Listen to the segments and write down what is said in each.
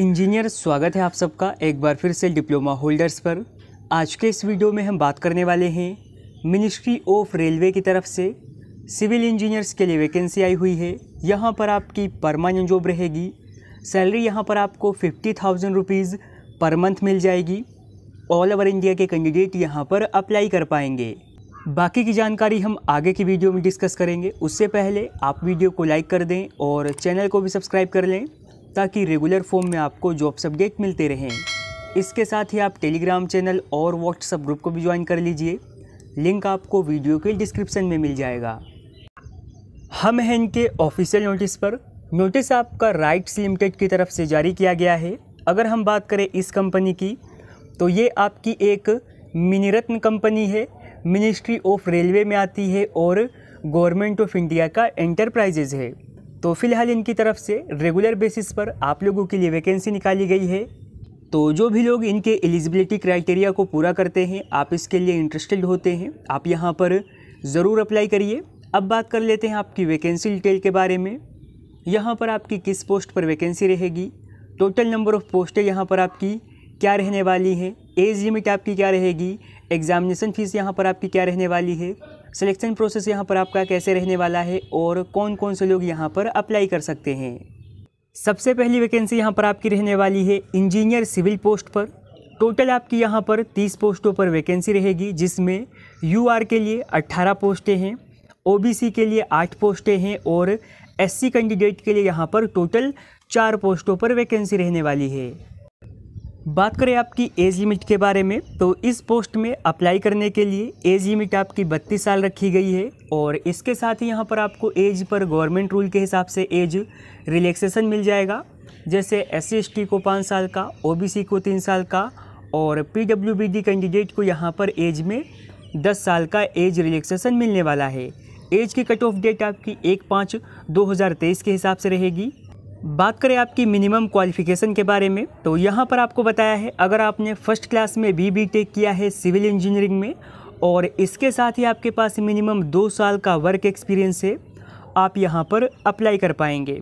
engineer स्वागत है आप सबका एक बार फिर से डिप्लोमा होल्डर्स पर आज के इस वीडियो में हम बात करने वाले हैं मिनिस्ट्री ऑफ रेलवे की तरफ से सिविल इंजीनियर्स के लिए वैकेंसी आई हुई है यहाँ पर आपकी परमानेंट जॉब रहेगी सैलरी यहाँ पर आपको fifty thousand rupees per month मिल जाएगी ऑल ओवर इंडिया के कैंडिडेट यहाँ पर अप्लाई कर पाएंगे बाकी की जानकारी हम आगे की वीडियो में डिस्कस करेंगे उससे पहले आप वीडियो को लाइक कर दें और चैनल को भी सब्सक्राइब कर लें ताकि रेगुलर फॉर्म में आपको जॉब्स अपडेट मिलते रहें इसके साथ ही आप टेलीग्राम चैनल और व्हाट्सअप ग्रुप को भी ज्वाइन कर लीजिए लिंक आपको वीडियो के डिस्क्रिप्शन में मिल जाएगा हम हैं इनके ऑफिशियल नोटिस पर नोटिस आपका राइट्स लिमिटेड की तरफ से जारी किया गया है अगर हम बात करें इस कंपनी की तो ये आपकी एक मिनीरत्न कंपनी है मिनिस्ट्री ऑफ रेलवे में आती है और गवर्नमेंट ऑफ इंडिया का एंटरप्राइजेज है तो फिलहाल इनकी तरफ से रेगुलर बेसिस पर आप लोगों के लिए वैकेंसी निकाली गई है तो जो भी लोग इनके एलिजिबिलिटी क्राइटेरिया को पूरा करते हैं आप इसके लिए इंटरेस्टेड होते हैं आप यहाँ पर ज़रूर अप्लाई करिए अब बात कर लेते हैं आपकी वैकेंसी डिटेल के बारे में यहाँ पर आपकी किस पोस्ट पर वैकेंसी रहेगी टोटल नंबर ऑफ़ पोस्टें यहाँ पर आपकी क्या रहने वाली हैं एज लिमिट आपकी क्या रहेगी एग्जामिनेशन फ़ीस यहाँ पर आपकी क्या रहने वाली है सिलेक्शन प्रोसेस यहाँ पर आपका कैसे रहने वाला है और कौन कौन से लोग यहाँ पर अप्लाई कर सकते हैं सबसे पहली वैकेंसी यहाँ पर आपकी रहने वाली है इंजीनियर सिविल पोस्ट पर टोटल आपकी यहाँ पर 30 पोस्टों पर वैकेंसी रहेगी जिसमें यू के लिए 18 पोस्टें हैं ओबीसी के लिए आठ पोस्टें हैं और एससी कैंडिडेट के लिए यहाँ पर टोटल चार पोस्टों पर वैकेंसी रहने वाली है बात करें आपकी एज लिमिट के बारे में तो इस पोस्ट में अप्लाई करने के लिए एज लिमिट आपकी बत्तीस साल रखी गई है और इसके साथ ही यहाँ पर आपको एज पर गवर्नमेंट रूल के हिसाब से एज रिलैक्सेशन मिल जाएगा जैसे एस सी को पाँच साल का ओ को तीन साल का और पी कैंडिडेट को यहाँ पर एज में दस साल का एज रिलैक्सेशन मिलने वाला है एज की कट ऑफ डेट आपकी एक पाँच दो हज़ार तेईस के हिसाब से रहेगी बात करें आपकी मिनिमम क्वालिफिकेशन के बारे में तो यहाँ पर आपको बताया है अगर आपने फर्स्ट क्लास में बी बी टेक किया है सिविल इंजीनियरिंग में और इसके साथ ही आपके पास मिनिमम दो साल का वर्क एक्सपीरियंस है आप यहाँ पर अप्लाई कर पाएंगे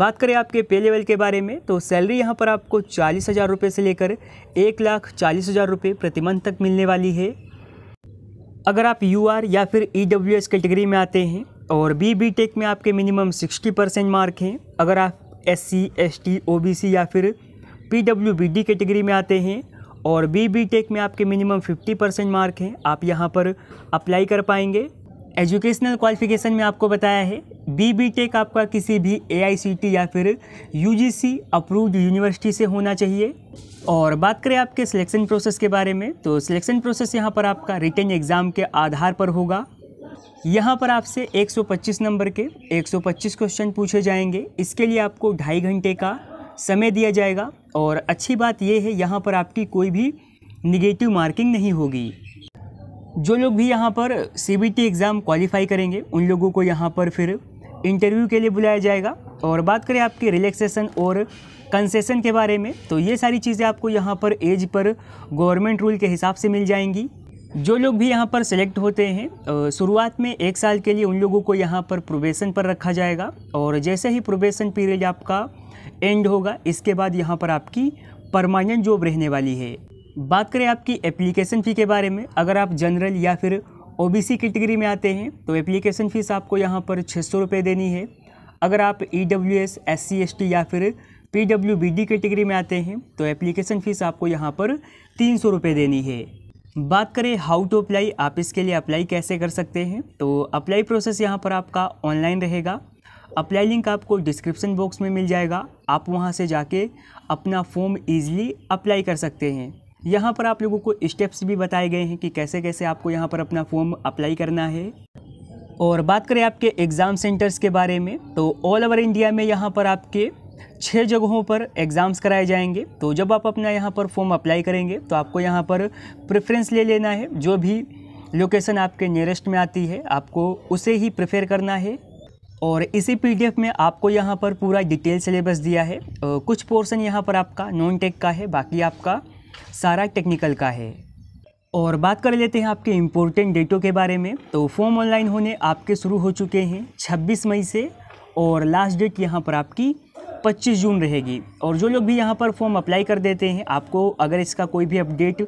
बात करें आपके पे लेवल के बारे में तो सैलरी यहाँ पर आपको चालीस हज़ार रुपये से लेकर एक लाख चालीस हज़ार रुपये मंथ तक मिलने वाली है अगर आप यू आर या फिर ई डब्ल्यू एस कैटेगरी में आते हैं और बी बी टेक में आपके मिनिमम सिक्सटी परसेंट मार्क हैं अगर आप S C S T O B C या फिर P W B D category में आते हैं और बी बी टेक में आपके मिनिमम 50 परसेंट मार्क हैं आप यहाँ पर अप्लाई कर पाएंगे एजुकेशनल क्वालिफिकेशन में आपको बताया है बी बी टेक आपका किसी भी ए आई सी टी या फिर U G C approved university से होना चाहिए और बात करें आपके सिलेक्शन प्रोसेस के बारे में तो सिलेक्शन प्रोसेस यहाँ पर आपका रिटर्न एग्ज़ाम के आधार पर होगा यहाँ पर आपसे 125 नंबर के 125 क्वेश्चन पूछे जाएंगे इसके लिए आपको ढाई घंटे का समय दिया जाएगा और अच्छी बात यह है यहाँ पर आपकी कोई भी निगेटिव मार्किंग नहीं होगी जो लोग भी यहाँ पर सी एग्ज़ाम क्वालिफाई करेंगे उन लोगों को यहाँ पर फिर इंटरव्यू के लिए बुलाया जाएगा और बात करें आपके रिलैक्सेशन और कंसेशन के बारे में तो ये सारी चीज़ें आपको यहाँ पर एज पर गवर्नमेंट रूल के हिसाब से मिल जाएंगी जो लोग भी यहाँ पर सेलेक्ट होते हैं शुरुआत में एक साल के लिए उन लोगों को यहाँ पर प्रोबेशन पर रखा जाएगा और जैसे ही प्रोबेशन पीरियड आपका एंड होगा इसके बाद यहाँ पर आपकी परमानेंट जॉब रहने वाली है बात करें आपकी एप्लीकेशन फ़ी के बारे में अगर आप जनरल या फिर ओबीसी कैटेगरी में आते हैं तो एप्लीकेशन फ़ीस आपको यहाँ पर छः सौ रुपये देनी है अगर आप E W S S C S T या फिर P W B D category में आते हैं तो एप्लीकेशन फ़ीस आपको यहाँ पर तीन सौ रुपये देनी है बात करें हाउ टू अप्लाई आप इसके लिए अप्लाई कैसे कर सकते हैं तो अप्लाई प्रोसेस यहाँ पर आपका ऑनलाइन रहेगा अप्लाई लिंक आपको डिस्क्रिप्शन बॉक्स में मिल जाएगा आप वहाँ से जाके अपना फॉर्म ईजिली अप्लाई कर सकते हैं यहाँ पर आप लोगों को स्टेप्स भी बताए गए हैं कि कैसे कैसे आपको यहाँ पर अपना फॉर्म अप्लाई करना है और बात करें आपके एग्ज़ाम सेंटर्स के बारे में तो ऑल ओवर इंडिया में यहाँ पर आपके छः जगहों पर एग्ज़ाम्स कराए जाएंगे तो जब आप अपना यहाँ पर फॉर्म अप्लाई करेंगे तो आपको यहाँ पर प्रेफरेंस ले लेना है जो भी लोकेशन आपके नियरेस्ट में आती है आपको उसे ही प्रेफर करना है और इसी पीडीएफ में आपको यहाँ पर पूरा डिटेल सिलेबस दिया है कुछ पोर्सन यहाँ पर आपका नॉन टेक का है बाकी आपका सारा टेक्निकल का है और बात कर लेते हैं आपके इम्पोर्टेंट डेटों के बारे में तो फॉर्म ऑनलाइन होने आपके शुरू हो चुके हैं 26 मई से और लास्ट डेट यहाँ पर आपकी 25 जून रहेगी और जो लोग भी यहाँ पर फॉर्म अप्लाई कर देते हैं आपको अगर इसका कोई भी अपडेट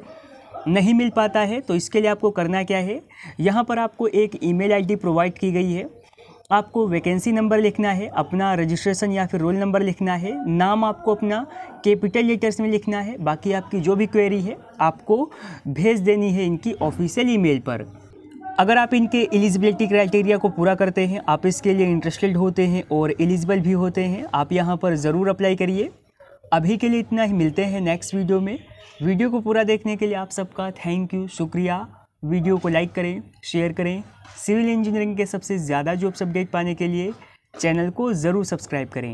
नहीं मिल पाता है तो इसके लिए आपको करना क्या है यहाँ पर आपको एक ईमेल आईडी प्रोवाइड की गई है आपको वैकेंसी नंबर लिखना है अपना रजिस्ट्रेशन या फिर रोल नंबर लिखना है नाम आपको अपना कैपिटल लेटर्स में लिखना है बाकी आपकी जो भी क्वेरी है आपको भेज देनी है इनकी ऑफिशियल ईमेल पर अगर आप इनके एलिजिबिलिटी क्राइटेरिया को पूरा करते हैं आप इसके लिए इंटरेस्टेड होते हैं और एलिजिबल भी होते हैं आप यहाँ पर ज़रूर अप्लाई करिए अभी के लिए इतना ही मिलते हैं नेक्स्ट वीडियो में वीडियो को पूरा देखने के लिए आप सबका थैंक यू शुक्रिया वीडियो को लाइक करें शेयर करें सिविल इंजीनियरिंग के सबसे ज़्यादा जॉब्स अपडेट पाने के लिए चैनल को ज़रूर सब्सक्राइब करें